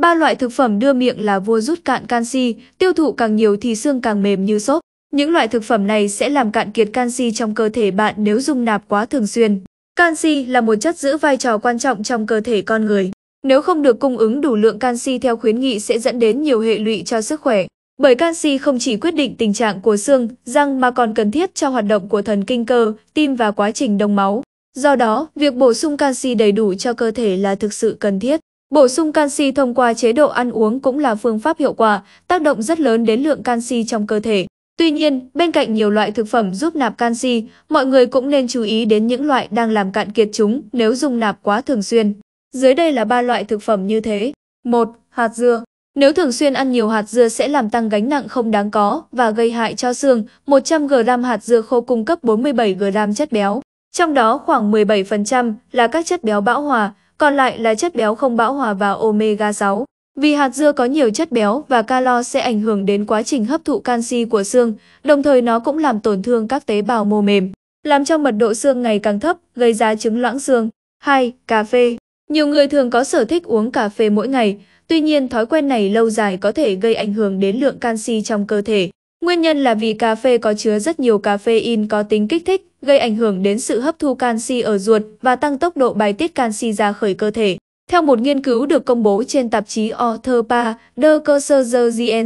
Ba loại thực phẩm đưa miệng là vua rút cạn canxi, tiêu thụ càng nhiều thì xương càng mềm như xốp. Những loại thực phẩm này sẽ làm cạn kiệt canxi trong cơ thể bạn nếu dùng nạp quá thường xuyên. Canxi là một chất giữ vai trò quan trọng trong cơ thể con người. Nếu không được cung ứng đủ lượng canxi theo khuyến nghị sẽ dẫn đến nhiều hệ lụy cho sức khỏe. Bởi canxi không chỉ quyết định tình trạng của xương, răng mà còn cần thiết cho hoạt động của thần kinh cơ, tim và quá trình đông máu. Do đó, việc bổ sung canxi đầy đủ cho cơ thể là thực sự cần thiết. Bổ sung canxi thông qua chế độ ăn uống cũng là phương pháp hiệu quả, tác động rất lớn đến lượng canxi trong cơ thể. Tuy nhiên, bên cạnh nhiều loại thực phẩm giúp nạp canxi, mọi người cũng nên chú ý đến những loại đang làm cạn kiệt chúng nếu dùng nạp quá thường xuyên. Dưới đây là ba loại thực phẩm như thế. 1. Hạt dưa Nếu thường xuyên ăn nhiều hạt dưa sẽ làm tăng gánh nặng không đáng có và gây hại cho xương, 100g hạt dưa khô cung cấp 47g chất béo. Trong đó khoảng 17% là các chất béo bão hòa, còn lại là chất béo không bão hòa và omega 6. Vì hạt dưa có nhiều chất béo và calo sẽ ảnh hưởng đến quá trình hấp thụ canxi của xương, đồng thời nó cũng làm tổn thương các tế bào mô mềm, làm cho mật độ xương ngày càng thấp, gây ra chứng loãng xương. 2. Cà phê Nhiều người thường có sở thích uống cà phê mỗi ngày, tuy nhiên thói quen này lâu dài có thể gây ảnh hưởng đến lượng canxi trong cơ thể. Nguyên nhân là vì cà phê có chứa rất nhiều caffeine có tính kích thích, gây ảnh hưởng đến sự hấp thu canxi ở ruột và tăng tốc độ bài tiết canxi ra khỏi cơ thể. Theo một nghiên cứu được công bố trên tạp chí Orthopa, The Cancer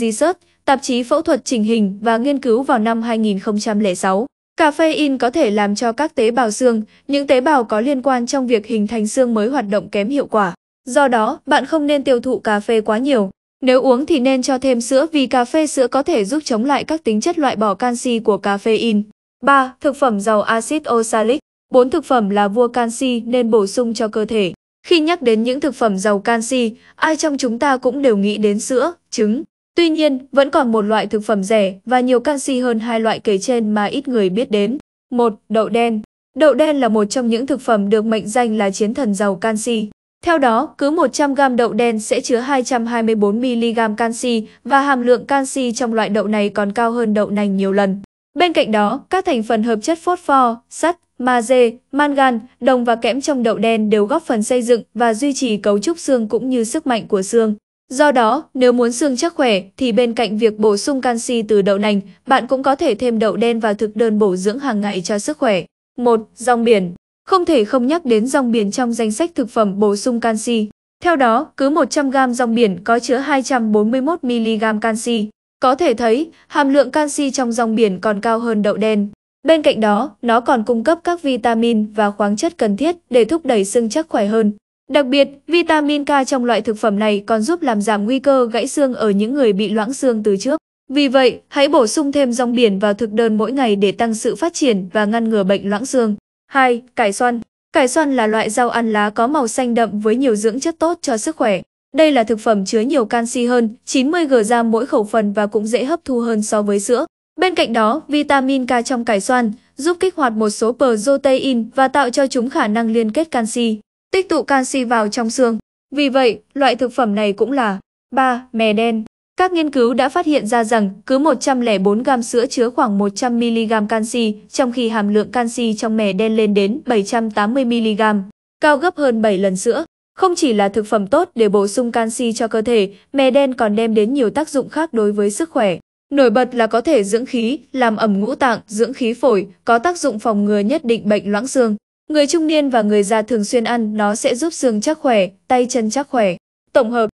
Research, tạp chí phẫu thuật chỉnh hình và nghiên cứu vào năm 2006. Caffeine có thể làm cho các tế bào xương, những tế bào có liên quan trong việc hình thành xương mới hoạt động kém hiệu quả. Do đó, bạn không nên tiêu thụ cà phê quá nhiều. Nếu uống thì nên cho thêm sữa vì cà phê sữa có thể giúp chống lại các tính chất loại bỏ canxi của caffeine. 3. Thực phẩm giàu axit oxalic. 4 thực phẩm là vua canxi nên bổ sung cho cơ thể. Khi nhắc đến những thực phẩm giàu canxi, ai trong chúng ta cũng đều nghĩ đến sữa, trứng. Tuy nhiên, vẫn còn một loại thực phẩm rẻ và nhiều canxi hơn hai loại kể trên mà ít người biết đến. 1. Đậu đen. Đậu đen là một trong những thực phẩm được mệnh danh là chiến thần giàu canxi. Theo đó, cứ 100g đậu đen sẽ chứa 224mg canxi và hàm lượng canxi trong loại đậu này còn cao hơn đậu nành nhiều lần. Bên cạnh đó, các thành phần hợp chất phốt pho, sắt, magie, mangan, đồng và kẽm trong đậu đen đều góp phần xây dựng và duy trì cấu trúc xương cũng như sức mạnh của xương. Do đó, nếu muốn xương chắc khỏe thì bên cạnh việc bổ sung canxi từ đậu nành, bạn cũng có thể thêm đậu đen vào thực đơn bổ dưỡng hàng ngày cho sức khỏe. 1. Rong biển không thể không nhắc đến rong biển trong danh sách thực phẩm bổ sung canxi. Theo đó, cứ 100 g rong biển có chứa 241 mg canxi. Có thể thấy, hàm lượng canxi trong rong biển còn cao hơn đậu đen. Bên cạnh đó, nó còn cung cấp các vitamin và khoáng chất cần thiết để thúc đẩy xương chắc khỏe hơn. Đặc biệt, vitamin K trong loại thực phẩm này còn giúp làm giảm nguy cơ gãy xương ở những người bị loãng xương từ trước. Vì vậy, hãy bổ sung thêm rong biển vào thực đơn mỗi ngày để tăng sự phát triển và ngăn ngừa bệnh loãng xương. 2. Cải xoăn Cải xoăn là loại rau ăn lá có màu xanh đậm với nhiều dưỡng chất tốt cho sức khỏe. Đây là thực phẩm chứa nhiều canxi hơn, 90 g mỗi khẩu phần và cũng dễ hấp thu hơn so với sữa. Bên cạnh đó, vitamin K trong cải xoăn giúp kích hoạt một số protein và tạo cho chúng khả năng liên kết canxi, tích tụ canxi vào trong xương. Vì vậy, loại thực phẩm này cũng là 3. Mè đen các nghiên cứu đã phát hiện ra rằng cứ 104 gam sữa chứa khoảng 100mg canxi, trong khi hàm lượng canxi trong mè đen lên đến 780mg, cao gấp hơn 7 lần sữa. Không chỉ là thực phẩm tốt để bổ sung canxi cho cơ thể, mè đen còn đem đến nhiều tác dụng khác đối với sức khỏe. Nổi bật là có thể dưỡng khí, làm ẩm ngũ tạng, dưỡng khí phổi, có tác dụng phòng ngừa nhất định bệnh loãng xương. Người trung niên và người già thường xuyên ăn, nó sẽ giúp xương chắc khỏe, tay chân chắc khỏe. Tổng hợp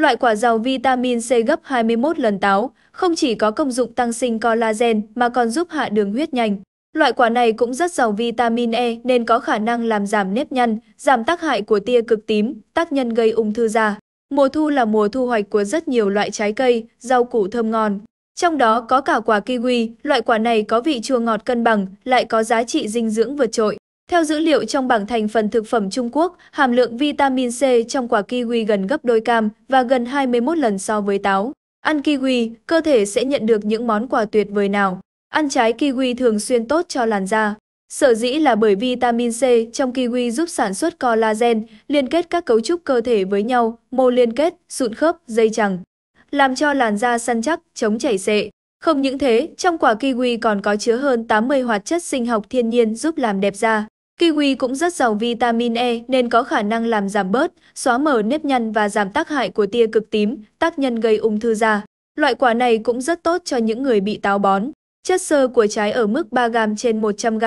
Loại quả giàu vitamin C gấp 21 lần táo, không chỉ có công dụng tăng sinh collagen mà còn giúp hạ đường huyết nhanh. Loại quả này cũng rất giàu vitamin E nên có khả năng làm giảm nếp nhăn, giảm tác hại của tia cực tím, tác nhân gây ung thư da. Mùa thu là mùa thu hoạch của rất nhiều loại trái cây, rau củ thơm ngon. Trong đó có cả quả kiwi, loại quả này có vị chua ngọt cân bằng, lại có giá trị dinh dưỡng vượt trội. Theo dữ liệu trong bảng thành phần thực phẩm Trung Quốc, hàm lượng vitamin C trong quả kiwi gần gấp đôi cam và gần 21 lần so với táo. Ăn kiwi, cơ thể sẽ nhận được những món quà tuyệt vời nào. Ăn trái kiwi thường xuyên tốt cho làn da. Sở dĩ là bởi vitamin C trong kiwi giúp sản xuất collagen, liên kết các cấu trúc cơ thể với nhau, mô liên kết, sụn khớp, dây chẳng, làm cho làn da săn chắc, chống chảy xệ. Không những thế, trong quả kiwi còn có chứa hơn 80 hoạt chất sinh học thiên nhiên giúp làm đẹp da. Kiwi cũng rất giàu vitamin E nên có khả năng làm giảm bớt, xóa mờ nếp nhăn và giảm tác hại của tia cực tím, tác nhân gây ung thư da. Loại quả này cũng rất tốt cho những người bị táo bón. Chất xơ của trái ở mức 3 g trên 100 g.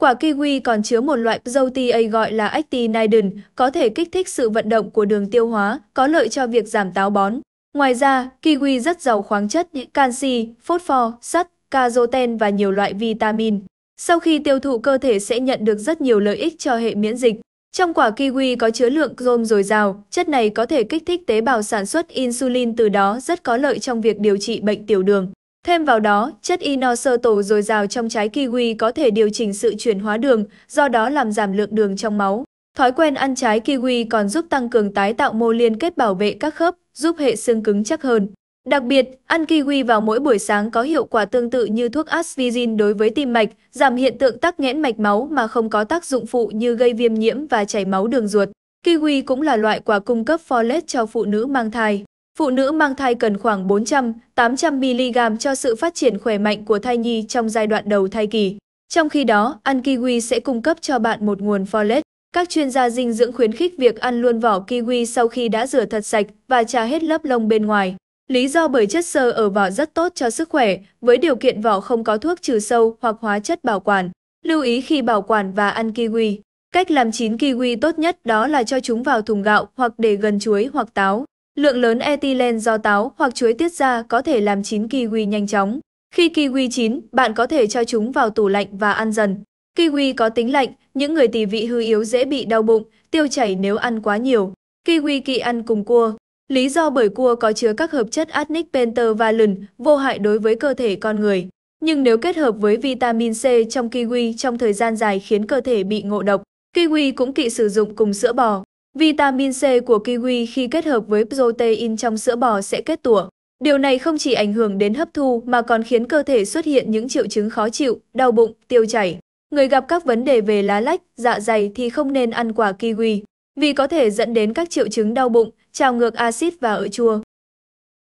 Quả kiwi còn chứa một loại dâu TA gọi là actinidin, có thể kích thích sự vận động của đường tiêu hóa, có lợi cho việc giảm táo bón. Ngoài ra, kiwi rất giàu khoáng chất, như canxi, phốt pho, sắt, caroten và nhiều loại vitamin. Sau khi tiêu thụ cơ thể sẽ nhận được rất nhiều lợi ích cho hệ miễn dịch. Trong quả kiwi có chứa lượng chrome dồi dào, chất này có thể kích thích tế bào sản xuất insulin từ đó rất có lợi trong việc điều trị bệnh tiểu đường. Thêm vào đó, chất inositol dồi dào trong trái kiwi có thể điều chỉnh sự chuyển hóa đường, do đó làm giảm lượng đường trong máu. Thói quen ăn trái kiwi còn giúp tăng cường tái tạo mô liên kết bảo vệ các khớp, giúp hệ xương cứng chắc hơn. Đặc biệt, ăn kiwi vào mỗi buổi sáng có hiệu quả tương tự như thuốc aspisrin đối với tim mạch, giảm hiện tượng tắc nghẽn mạch máu mà không có tác dụng phụ như gây viêm nhiễm và chảy máu đường ruột. Kiwi cũng là loại quả cung cấp folate cho phụ nữ mang thai. Phụ nữ mang thai cần khoảng 400-800mg cho sự phát triển khỏe mạnh của thai nhi trong giai đoạn đầu thai kỳ. Trong khi đó, ăn kiwi sẽ cung cấp cho bạn một nguồn folate. Các chuyên gia dinh dưỡng khuyến khích việc ăn luôn vỏ kiwi sau khi đã rửa thật sạch và trà hết lớp lông bên ngoài. Lý do bởi chất xơ ở vỏ rất tốt cho sức khỏe, với điều kiện vỏ không có thuốc trừ sâu hoặc hóa chất bảo quản. Lưu ý khi bảo quản và ăn kiwi. Cách làm chín kiwi tốt nhất đó là cho chúng vào thùng gạo hoặc để gần chuối hoặc táo. Lượng lớn ethylene do táo hoặc chuối tiết ra có thể làm chín kiwi nhanh chóng. Khi kiwi chín, bạn có thể cho chúng vào tủ lạnh và ăn dần. Kiwi có tính lạnh, những người tỳ vị hư yếu dễ bị đau bụng, tiêu chảy nếu ăn quá nhiều. Kiwi kỵ ăn cùng cua. Lý do bởi cua có chứa các hợp chất arnic pentavalent vô hại đối với cơ thể con người, nhưng nếu kết hợp với vitamin C trong kiwi trong thời gian dài khiến cơ thể bị ngộ độc. Kiwi cũng kỵ sử dụng cùng sữa bò. Vitamin C của kiwi khi kết hợp với protein trong sữa bò sẽ kết tủa. Điều này không chỉ ảnh hưởng đến hấp thu mà còn khiến cơ thể xuất hiện những triệu chứng khó chịu, đau bụng, tiêu chảy. Người gặp các vấn đề về lá lách, dạ dày thì không nên ăn quả kiwi vì có thể dẫn đến các triệu chứng đau bụng, trào ngược axit và ở chua.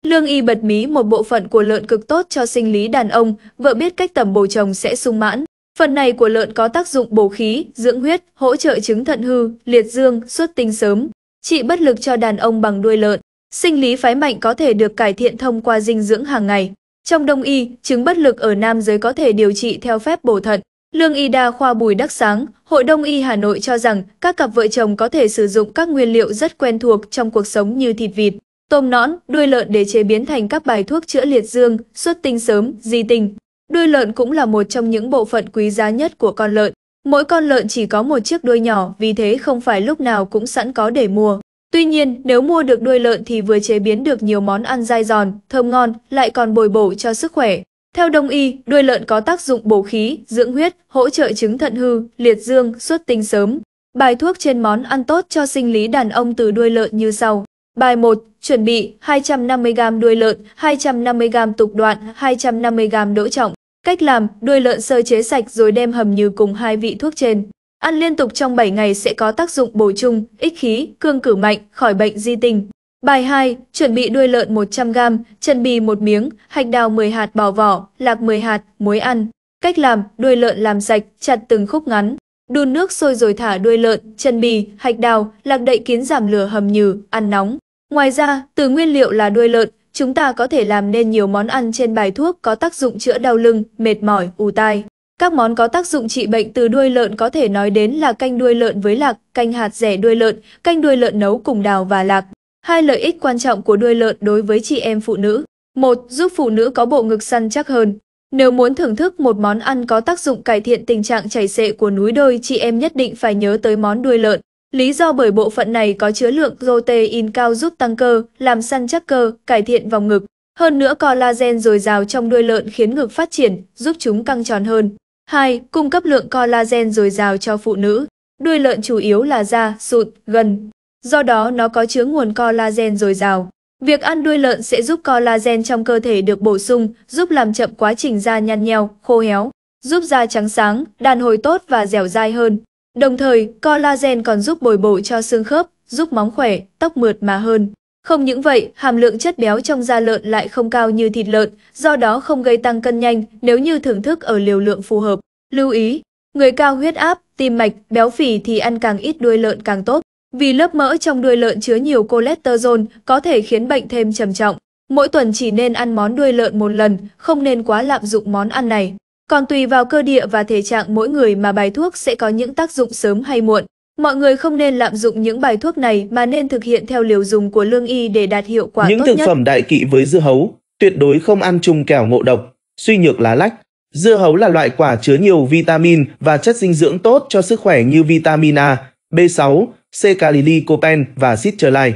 Lương y bật mí một bộ phận của lợn cực tốt cho sinh lý đàn ông, vợ biết cách tẩm bổ chồng sẽ sung mãn. Phần này của lợn có tác dụng bổ khí, dưỡng huyết, hỗ trợ chứng thận hư, liệt dương, xuất tinh sớm, trị bất lực cho đàn ông bằng đuôi lợn. Sinh lý phái mạnh có thể được cải thiện thông qua dinh dưỡng hàng ngày. Trong đông y, chứng bất lực ở nam giới có thể điều trị theo phép bổ thận. Lương y đa khoa Bùi Đắc Sáng, Hội Đông y Hà Nội cho rằng các cặp vợ chồng có thể sử dụng các nguyên liệu rất quen thuộc trong cuộc sống như thịt vịt, tôm nõn, đuôi lợn để chế biến thành các bài thuốc chữa liệt dương, xuất tinh sớm, di tinh. Đuôi lợn cũng là một trong những bộ phận quý giá nhất của con lợn. Mỗi con lợn chỉ có một chiếc đuôi nhỏ vì thế không phải lúc nào cũng sẵn có để mua. Tuy nhiên, nếu mua được đuôi lợn thì vừa chế biến được nhiều món ăn dai giòn, thơm ngon, lại còn bồi bổ cho sức khỏe. Theo đông y, đuôi lợn có tác dụng bổ khí, dưỡng huyết, hỗ trợ chứng thận hư, liệt dương, xuất tinh sớm. Bài thuốc trên món ăn tốt cho sinh lý đàn ông từ đuôi lợn như sau. Bài 1. Chuẩn bị 250g đuôi lợn, 250g tục đoạn, 250g đỗ trọng. Cách làm, đuôi lợn sơ chế sạch rồi đem hầm như cùng hai vị thuốc trên. Ăn liên tục trong 7 ngày sẽ có tác dụng bổ trung, ích khí, cương cử mạnh, khỏi bệnh di tình. Bài 2, chuẩn bị đuôi lợn 100g, chân bì 1 miếng, hạch đào 10 hạt bỏ vỏ, lạc 10 hạt, muối ăn. Cách làm, đuôi lợn làm sạch, chặt từng khúc ngắn. Đun nước sôi rồi thả đuôi lợn, chân bì, hạch đào, lạc đậy kiến giảm lửa hầm nhừ, ăn nóng. Ngoài ra, từ nguyên liệu là đuôi lợn, chúng ta có thể làm nên nhiều món ăn trên bài thuốc có tác dụng chữa đau lưng, mệt mỏi, ù tai. Các món có tác dụng trị bệnh từ đuôi lợn có thể nói đến là canh đuôi lợn với lạc, canh hạt rẻ đuôi lợn, canh đuôi lợn nấu cùng đào và lạc. Hai lợi ích quan trọng của đuôi lợn đối với chị em phụ nữ. Một, giúp phụ nữ có bộ ngực săn chắc hơn. Nếu muốn thưởng thức một món ăn có tác dụng cải thiện tình trạng chảy xệ của núi đôi, chị em nhất định phải nhớ tới món đuôi lợn. Lý do bởi bộ phận này có chứa lượng protein cao giúp tăng cơ, làm săn chắc cơ, cải thiện vòng ngực. Hơn nữa collagen dồi dào trong đuôi lợn khiến ngực phát triển, giúp chúng căng tròn hơn. 2. Cung cấp lượng collagen dồi dào cho phụ nữ. Đuôi lợn chủ yếu là da, sụn, gân, do đó nó có chứa nguồn collagen dồi dào. Việc ăn đuôi lợn sẽ giúp collagen trong cơ thể được bổ sung, giúp làm chậm quá trình da nhăn nheo, khô héo, giúp da trắng sáng, đàn hồi tốt và dẻo dai hơn. Đồng thời, collagen còn giúp bồi bổ cho xương khớp, giúp móng khỏe, tóc mượt mà hơn. Không những vậy, hàm lượng chất béo trong da lợn lại không cao như thịt lợn, do đó không gây tăng cân nhanh nếu như thưởng thức ở liều lượng phù hợp. Lưu ý, người cao huyết áp, tim mạch, béo phì thì ăn càng ít đuôi lợn càng tốt. Vì lớp mỡ trong đuôi lợn chứa nhiều cholesterol có thể khiến bệnh thêm trầm trọng. Mỗi tuần chỉ nên ăn món đuôi lợn một lần, không nên quá lạm dụng món ăn này. Còn tùy vào cơ địa và thể trạng mỗi người mà bài thuốc sẽ có những tác dụng sớm hay muộn. Mọi người không nên lạm dụng những bài thuốc này mà nên thực hiện theo liều dùng của lương y để đạt hiệu quả những tốt nhất. Những thực phẩm đại kỵ với dưa hấu, tuyệt đối không ăn chung kẻo ngộ độc, suy nhược lá lách. Dưa hấu là loại quả chứa nhiều vitamin và chất dinh dưỡng tốt cho sức khỏe như vitamin A, B6, C. Calili Copen và Sisterlai.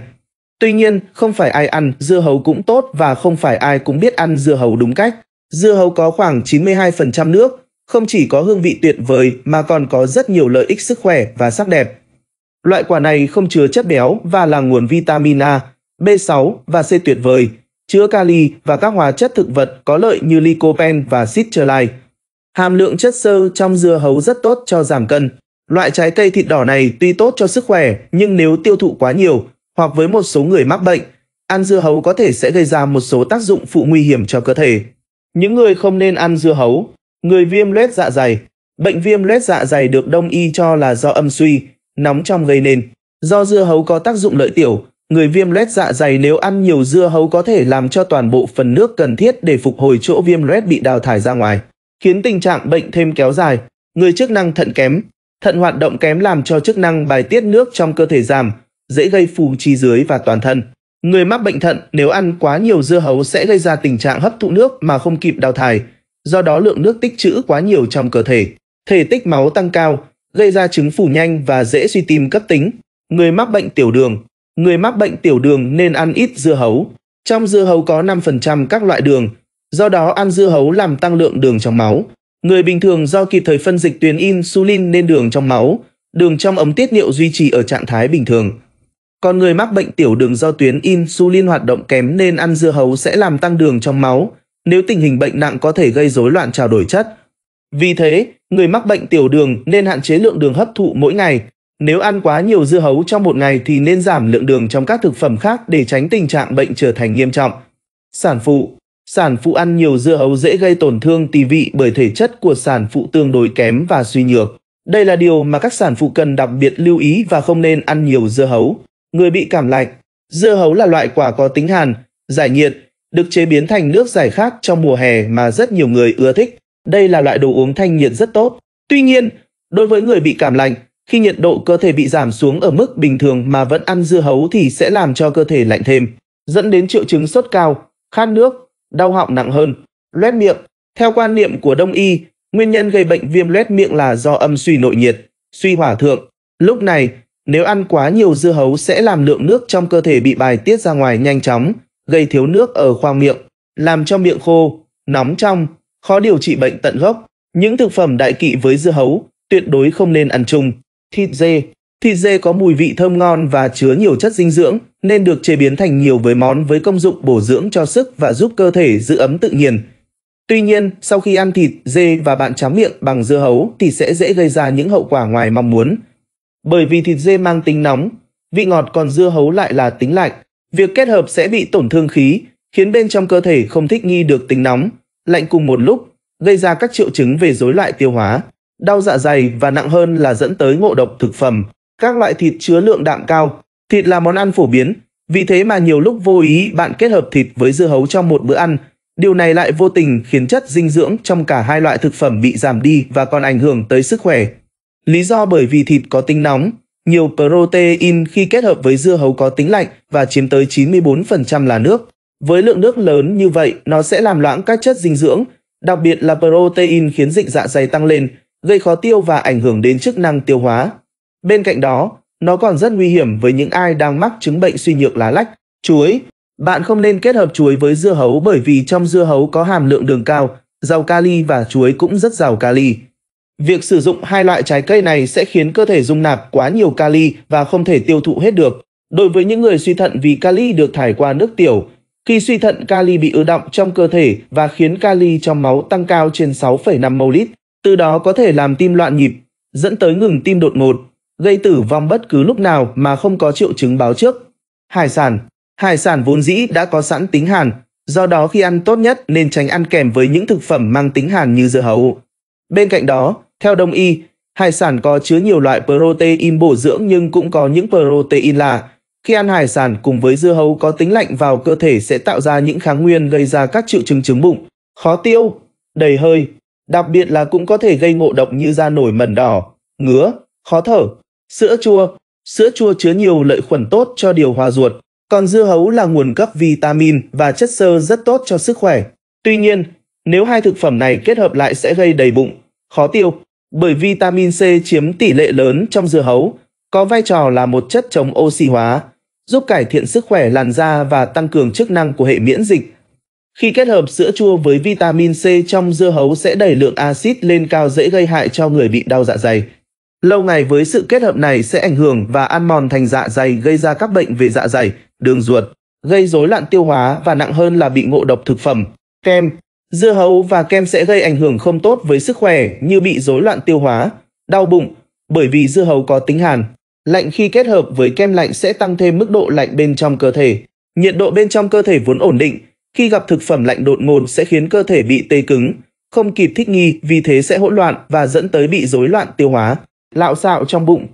Tuy nhiên, không phải ai ăn dưa hấu cũng tốt và không phải ai cũng biết ăn dưa hấu đúng cách. Dưa hấu có khoảng 92% nước, không chỉ có hương vị tuyệt vời mà còn có rất nhiều lợi ích sức khỏe và sắc đẹp. Loại quả này không chứa chất béo và là nguồn vitamin A, B6 và C tuyệt vời, chứa kali và các hóa chất thực vật có lợi như lycopene và citrulline. Hàm lượng chất xơ trong dưa hấu rất tốt cho giảm cân. Loại trái cây thịt đỏ này tuy tốt cho sức khỏe, nhưng nếu tiêu thụ quá nhiều hoặc với một số người mắc bệnh, ăn dưa hấu có thể sẽ gây ra một số tác dụng phụ nguy hiểm cho cơ thể. Những người không nên ăn dưa hấu, người viêm loét dạ dày. Bệnh viêm loét dạ dày được đông y cho là do âm suy, nóng trong gây nên. Do dưa hấu có tác dụng lợi tiểu, người viêm loét dạ dày nếu ăn nhiều dưa hấu có thể làm cho toàn bộ phần nước cần thiết để phục hồi chỗ viêm loét bị đào thải ra ngoài, khiến tình trạng bệnh thêm kéo dài. Người chức năng thận kém, Thận hoạt động kém làm cho chức năng bài tiết nước trong cơ thể giảm, dễ gây phù chi dưới và toàn thân. Người mắc bệnh thận nếu ăn quá nhiều dưa hấu sẽ gây ra tình trạng hấp thụ nước mà không kịp đào thải, do đó lượng nước tích trữ quá nhiều trong cơ thể. Thể tích máu tăng cao, gây ra chứng phù nhanh và dễ suy tim cấp tính. Người mắc bệnh tiểu đường Người mắc bệnh tiểu đường nên ăn ít dưa hấu. Trong dưa hấu có 5% các loại đường, do đó ăn dưa hấu làm tăng lượng đường trong máu. Người bình thường do kịp thời phân dịch tuyến insulin nên đường trong máu, đường trong ống tiết niệu duy trì ở trạng thái bình thường. Còn người mắc bệnh tiểu đường do tuyến insulin hoạt động kém nên ăn dưa hấu sẽ làm tăng đường trong máu, nếu tình hình bệnh nặng có thể gây rối loạn trao đổi chất. Vì thế, người mắc bệnh tiểu đường nên hạn chế lượng đường hấp thụ mỗi ngày. Nếu ăn quá nhiều dưa hấu trong một ngày thì nên giảm lượng đường trong các thực phẩm khác để tránh tình trạng bệnh trở thành nghiêm trọng. Sản phụ Sản phụ ăn nhiều dưa hấu dễ gây tổn thương tỳ vị bởi thể chất của sản phụ tương đối kém và suy nhược. Đây là điều mà các sản phụ cần đặc biệt lưu ý và không nên ăn nhiều dưa hấu. Người bị cảm lạnh, dưa hấu là loại quả có tính hàn, giải nhiệt, được chế biến thành nước giải khát trong mùa hè mà rất nhiều người ưa thích. Đây là loại đồ uống thanh nhiệt rất tốt. Tuy nhiên, đối với người bị cảm lạnh, khi nhiệt độ cơ thể bị giảm xuống ở mức bình thường mà vẫn ăn dưa hấu thì sẽ làm cho cơ thể lạnh thêm, dẫn đến triệu chứng sốt cao, khát nước, đau họng nặng hơn. Loét miệng Theo quan niệm của Đông y, nguyên nhân gây bệnh viêm loét miệng là do âm suy nội nhiệt, suy hỏa thượng. Lúc này, nếu ăn quá nhiều dưa hấu sẽ làm lượng nước trong cơ thể bị bài tiết ra ngoài nhanh chóng, gây thiếu nước ở khoang miệng, làm cho miệng khô, nóng trong, khó điều trị bệnh tận gốc. Những thực phẩm đại kỵ với dưa hấu tuyệt đối không nên ăn chung. Thịt dê, Thịt dê có mùi vị thơm ngon và chứa nhiều chất dinh dưỡng nên được chế biến thành nhiều với món với công dụng bổ dưỡng cho sức và giúp cơ thể giữ ấm tự nhiên. Tuy nhiên, sau khi ăn thịt dê và bạn tráng miệng bằng dưa hấu thì sẽ dễ gây ra những hậu quả ngoài mong muốn. Bởi vì thịt dê mang tính nóng, vị ngọt còn dưa hấu lại là tính lạnh, việc kết hợp sẽ bị tổn thương khí, khiến bên trong cơ thể không thích nghi được tính nóng, lạnh cùng một lúc, gây ra các triệu chứng về rối loạn tiêu hóa, đau dạ dày và nặng hơn là dẫn tới ngộ độc thực phẩm, các loại thịt chứa lượng đạm cao. Thịt là món ăn phổ biến, vì thế mà nhiều lúc vô ý bạn kết hợp thịt với dưa hấu trong một bữa ăn. Điều này lại vô tình khiến chất dinh dưỡng trong cả hai loại thực phẩm bị giảm đi và còn ảnh hưởng tới sức khỏe. Lý do bởi vì thịt có tính nóng, nhiều protein khi kết hợp với dưa hấu có tính lạnh và chiếm tới 94% là nước. Với lượng nước lớn như vậy, nó sẽ làm loãng các chất dinh dưỡng, đặc biệt là protein khiến dịch dạ dày tăng lên, gây khó tiêu và ảnh hưởng đến chức năng tiêu hóa. Bên cạnh đó, nó còn rất nguy hiểm với những ai đang mắc chứng bệnh suy nhược lá lách, chuối. Bạn không nên kết hợp chuối với dưa hấu bởi vì trong dưa hấu có hàm lượng đường cao, giàu kali và chuối cũng rất giàu kali. Việc sử dụng hai loại trái cây này sẽ khiến cơ thể dung nạp quá nhiều kali và không thể tiêu thụ hết được. Đối với những người suy thận vì kali được thải qua nước tiểu, khi suy thận kali bị ứ động trong cơ thể và khiến kali trong máu tăng cao trên 6,5 ml, từ đó có thể làm tim loạn nhịp, dẫn tới ngừng tim đột ngột gây tử vong bất cứ lúc nào mà không có triệu chứng báo trước. Hải sản Hải sản vốn dĩ đã có sẵn tính hàn, do đó khi ăn tốt nhất nên tránh ăn kèm với những thực phẩm mang tính hàn như dưa hấu. Bên cạnh đó, theo đông y, hải sản có chứa nhiều loại protein bổ dưỡng nhưng cũng có những protein lạ. khi ăn hải sản cùng với dưa hấu có tính lạnh vào cơ thể sẽ tạo ra những kháng nguyên gây ra các triệu chứng chứng bụng, khó tiêu, đầy hơi, đặc biệt là cũng có thể gây ngộ độc như da nổi mẩn đỏ, ngứa, khó thở, Sữa chua Sữa chua chứa nhiều lợi khuẩn tốt cho điều hòa ruột, còn dưa hấu là nguồn cấp vitamin và chất xơ rất tốt cho sức khỏe. Tuy nhiên, nếu hai thực phẩm này kết hợp lại sẽ gây đầy bụng, khó tiêu, bởi vitamin C chiếm tỷ lệ lớn trong dưa hấu, có vai trò là một chất chống oxy hóa, giúp cải thiện sức khỏe làn da và tăng cường chức năng của hệ miễn dịch. Khi kết hợp sữa chua với vitamin C trong dưa hấu sẽ đẩy lượng axit lên cao dễ gây hại cho người bị đau dạ dày. Lâu ngày với sự kết hợp này sẽ ảnh hưởng và ăn mòn thành dạ dày gây ra các bệnh về dạ dày, đường ruột, gây rối loạn tiêu hóa và nặng hơn là bị ngộ độc thực phẩm, kem. Dưa hấu và kem sẽ gây ảnh hưởng không tốt với sức khỏe như bị rối loạn tiêu hóa, đau bụng, bởi vì dưa hấu có tính hàn. Lạnh khi kết hợp với kem lạnh sẽ tăng thêm mức độ lạnh bên trong cơ thể. Nhiệt độ bên trong cơ thể vốn ổn định, khi gặp thực phẩm lạnh đột ngột sẽ khiến cơ thể bị tê cứng, không kịp thích nghi, vì thế sẽ hỗn loạn và dẫn tới bị rối loạn tiêu hóa lạo xạo trong bụng